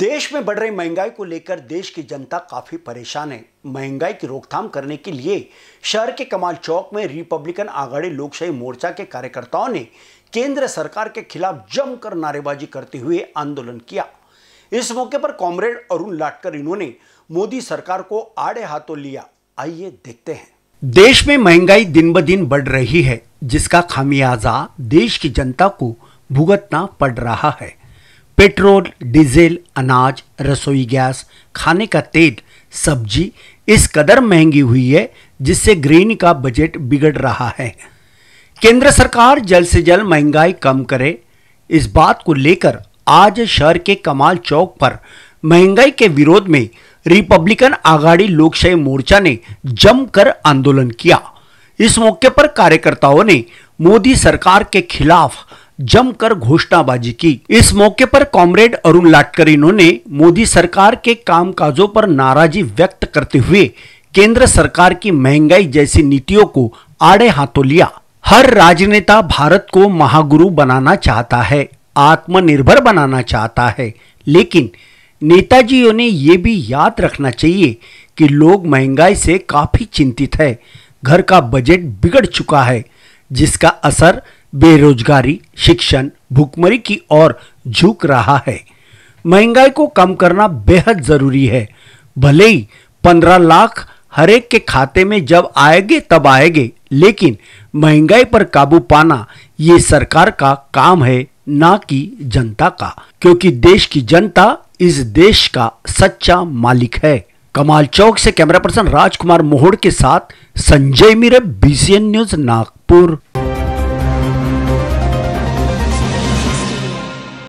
देश में बढ़ रही महंगाई को लेकर देश की जनता काफ़ी परेशान है महंगाई की रोकथाम करने के लिए शहर के कमाल चौक में रिपब्लिकन आघाड़ी लोकशाही मोर्चा के कार्यकर्ताओं ने केंद्र सरकार के खिलाफ जमकर नारेबाजी करते हुए आंदोलन किया इस मौके पर कॉमरेड अरुण लाटकर इन्होंने मोदी सरकार को आड़े हाथों लिया आइए देखते हैं देश में महंगाई दिन ब दिन बढ़ रही है जिसका खामियाजा देश की जनता को भुगतना पड़ रहा है पेट्रोल डीजल अनाज रसोई गैस खाने का तेल सब्जी इस कदर महंगी हुई है जिससे ग्रीन का बजट बिगड़ रहा है केंद्र सरकार जल्द से जल्द महंगाई कम करे इस बात को लेकर आज शहर के कमाल चौक पर महंगाई के विरोध में रिपब्लिकन आघाड़ी लोकशाही मोर्चा ने जमकर आंदोलन किया इस मौके पर कार्यकर्ताओं ने मोदी सरकार के खिलाफ जमकर घोषणाबाजी की इस मौके पर कॉमरेड अरुण लाटकर ने मोदी सरकार के कामकाजों पर नाराजी व्यक्त करते हुए केंद्र सरकार की महंगाई जैसी नीतियों को आड़े हाथों लिया हर राजनेता भारत को महागुरु बनाना चाहता है आत्मनिर्भर बनाना चाहता है लेकिन नेताजियों ने यह भी याद रखना चाहिए कि लोग महंगाई से काफी चिंतित है घर का बजट बिगड़ चुका है जिसका असर बेरोजगारी शिक्षण भुखमरी की ओर झुक रहा है महंगाई को कम करना बेहद जरूरी है भले ही पंद्रह लाख हरेक के खाते में जब आएंगे तब आएंगे लेकिन महंगाई पर काबू पाना ये सरकार का काम है ना कि जनता का क्योंकि देश की जनता इस देश का सच्चा मालिक है कमाल चौक से कैमरा पर्सन राजकुमार मोहड़ के साथ संजय मीरे बीसीएन न्यूज नागपुर